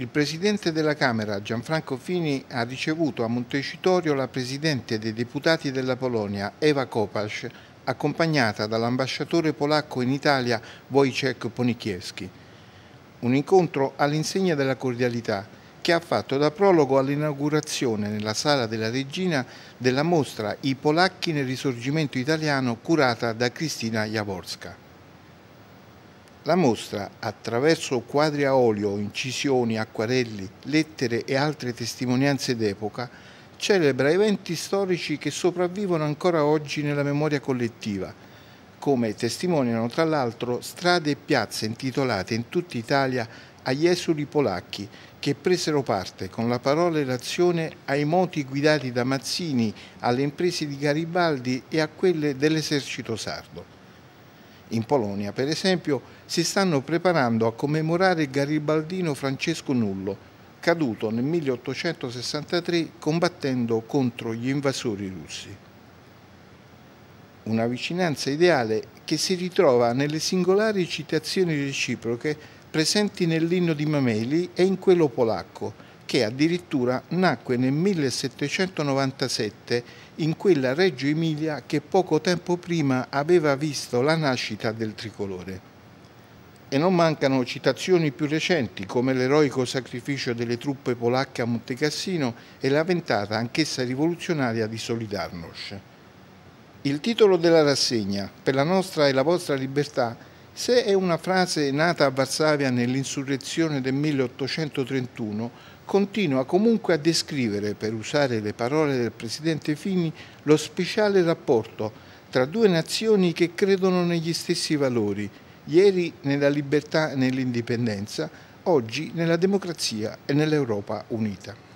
Il Presidente della Camera, Gianfranco Fini, ha ricevuto a Montecitorio la Presidente dei Deputati della Polonia, Eva Kopacz, accompagnata dall'ambasciatore polacco in Italia Wojciech Ponikiewski. Un incontro all'insegna della cordialità che ha fatto da prologo all'inaugurazione nella Sala della Regina della mostra I polacchi nel risorgimento italiano curata da Cristina Jaworska. La mostra, attraverso quadri a olio, incisioni, acquarelli, lettere e altre testimonianze d'epoca, celebra eventi storici che sopravvivono ancora oggi nella memoria collettiva, come testimoniano tra l'altro strade e piazze intitolate in tutta Italia agli esuli polacchi che presero parte con la parola e l'azione ai moti guidati da Mazzini, alle imprese di Garibaldi e a quelle dell'esercito sardo. In Polonia, per esempio, si stanno preparando a commemorare il garibaldino Francesco Nullo, caduto nel 1863 combattendo contro gli invasori russi. Una vicinanza ideale che si ritrova nelle singolari citazioni reciproche presenti nell'inno di Mameli e in quello polacco, che addirittura nacque nel 1797 in quella Reggio Emilia che poco tempo prima aveva visto la nascita del tricolore. E non mancano citazioni più recenti come l'eroico sacrificio delle truppe polacche a Montecassino e la ventata anch'essa rivoluzionaria di Solidarnosc. Il titolo della rassegna, Per la nostra e la vostra libertà, se è una frase nata a Varsavia nell'insurrezione del 1831, continua comunque a descrivere, per usare le parole del presidente Fini, lo speciale rapporto tra due nazioni che credono negli stessi valori, ieri nella libertà e nell'indipendenza, oggi nella democrazia e nell'Europa unita.